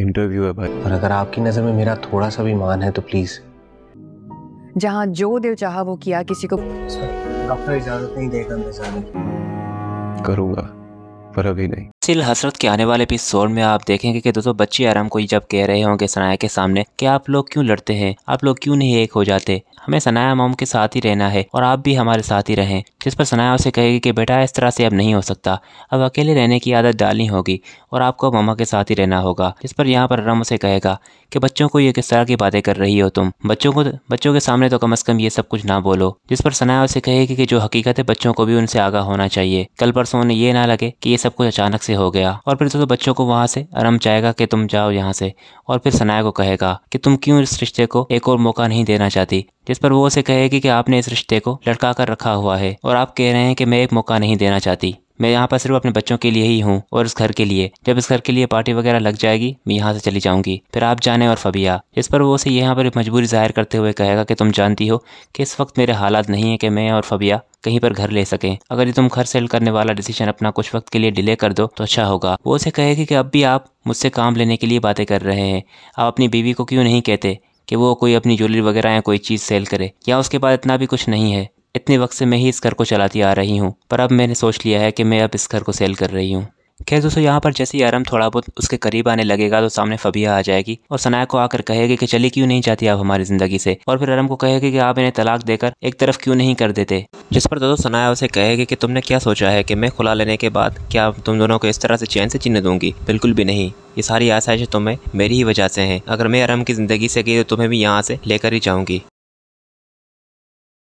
interview है भाई और अगर आपकी नज़र में मेरा थोड़ा सा भी मान है तो प्लीज़ जहाँ जो दिल चाह वो किया किसी को डॉक्टर इजाज़त नहीं देगा करूँगा पर अभी नहीं तफसील हसरत के आने वाले एपिसोड में आप देखेंगे कि दोस्तों बच्चे आराम को जब कह रहे होंगे सनाया के सामने कि आप लोग क्यों लड़ते हैं आप लोग क्यों नहीं एक हो जाते हमें सनाया मोम के साथ ही रहना है और आप भी हमारे साथ ही रहें जिस पर सनाया उसे कहेगी कि बेटा इस तरह से अब नहीं हो सकता अब अकेले रहने की आदत डालनी होगी और आपको ममा के साथ ही रहना होगा जिस पर यहाँ पर आराम उसे कहेगा कि बच्चों को ये किस तरह की बातें कर रही हो तुम बच्चों को बच्चों के सामने तो कम अज़ कम ये सब कुछ ना बोलो जिस पर सनाया उसे कहेगी कि जो हकीकत है बच्चों को भी उनसे आगा होना चाहिए कल परसों उन्हें ये ना लगे कि ये सब कुछ अचानक से हो गया और फिर दोस्तों बच्चों को वहाँ से आराम चाहेगा कि तुम जाओ यहाँ से और फिर सनाया को कहेगा कि तुम क्यों इस रिश्ते को एक और मौका नहीं देना चाहती जिस पर वो उसे कहेगी कि आपने इस रिश्ते को लटका कर रखा हुआ है और आप कह रहे हैं कि मैं एक मौका नहीं देना चाहती मैं यहाँ पर सिर्फ अपने बच्चों के लिए ही हूँ और इस घर के लिए जब इस घर के लिए पार्टी वगैरह लग जाएगी मैं यहाँ से चली जाऊँगी फिर आप जाने और फबिया इस पर वो उसे यहाँ पर मजबूरी जाहिर करते हुए कहेगा कि तुम जानती हो कि इस वक्त मेरे हालात नहीं है कि मैं और फबिया कहीं पर घर ले सकें अगर ये तुम घर सेल करने वाला डिसीजन अपना कुछ वक्त के लिए डिले कर दो तो अच्छा होगा वो उसे कहेगी कि अब भी आप मुझसे काम लेने के लिए बातें कर रहे हैं आप अपनी बीवी को क्यों नहीं कहते कि वो कोई अपनी ज्वेलरी वगैरह या कोई चीज़ सेल करे या उसके पास इतना भी कुछ नहीं है इतने वक्त से मैं ही इस घर को चलाती आ रही हूँ पर अब मैंने सोच लिया है कि मैं अब इस घर को सेल कर रही हूँ खैर दोस्तों यहाँ पर जैसे ही आराम थोड़ा बहुत उसके करीब आने लगेगा तो सामने फबिया आ जाएगी और सनाया को आकर कहेगी कि चली क्यों नहीं जाती आप हमारी जिंदगी से और फिर आराम को कहेगी कि आप इन्हें तलाक देकर एक तरफ क्यों नहीं कर देते जिस पर दोस्तों सनाया उसे कहेगी कि तुमने क्या सोचा है कि मैं खुला लेने के बाद क्या तुम दोनों को इस तरह से चैन से चिन्ह दूंगी बिल्कुल भी नहीं ये सारी आशाएं तुम्हें मेरी ही वजह से हैं अगर मैं आराम की ज़िंदगी से गई तो तुम्हें भी यहाँ से लेकर ही जाऊँगी